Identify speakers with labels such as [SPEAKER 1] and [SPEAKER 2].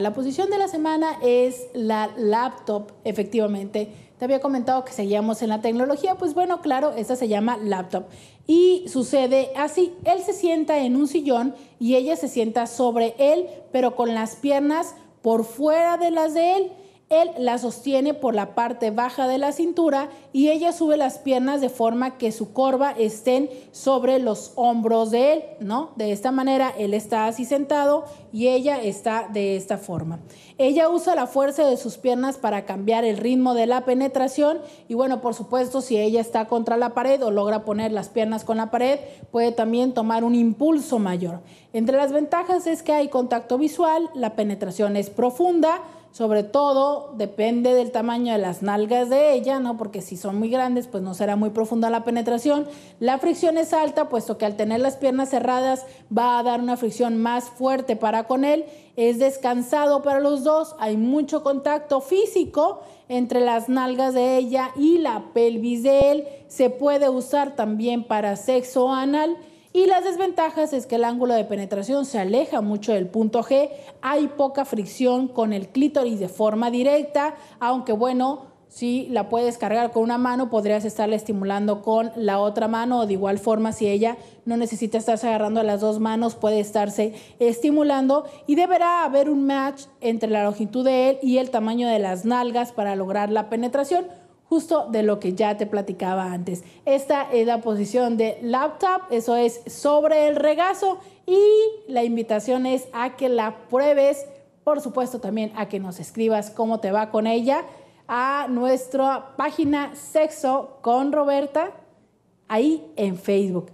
[SPEAKER 1] La posición de la semana es la laptop, efectivamente. Te había comentado que seguíamos en la tecnología, pues bueno, claro, esta se llama laptop. Y sucede así, él se sienta en un sillón y ella se sienta sobre él, pero con las piernas por fuera de las de él. Él la sostiene por la parte baja de la cintura y ella sube las piernas de forma que su corva estén sobre los hombros de él, ¿no? De esta manera él está así sentado y ella está de esta forma. Ella usa la fuerza de sus piernas para cambiar el ritmo de la penetración y bueno, por supuesto, si ella está contra la pared o logra poner las piernas con la pared, puede también tomar un impulso mayor. Entre las ventajas es que hay contacto visual, la penetración es profunda, sobre todo depende del tamaño de las nalgas de ella, ¿no? Porque si son muy grandes, pues no será muy profunda la penetración. La fricción es alta, puesto que al tener las piernas cerradas va a dar una fricción más fuerte para con él. Es descansado para los dos, hay mucho contacto físico entre las nalgas de ella y la pelvis de él. Se puede usar también para sexo anal y las desventajas es que el ángulo de penetración se aleja mucho del punto G, hay poca fricción con el clítoris de forma directa, aunque bueno, si la puedes cargar con una mano, podrías estarle estimulando con la otra mano o de igual forma si ella no necesita estarse agarrando a las dos manos, puede estarse estimulando y deberá haber un match entre la longitud de él y el tamaño de las nalgas para lograr la penetración justo de lo que ya te platicaba antes. Esta es la posición de laptop, eso es sobre el regazo y la invitación es a que la pruebes, por supuesto también a que nos escribas cómo te va con ella a nuestra página Sexo con Roberta ahí en Facebook.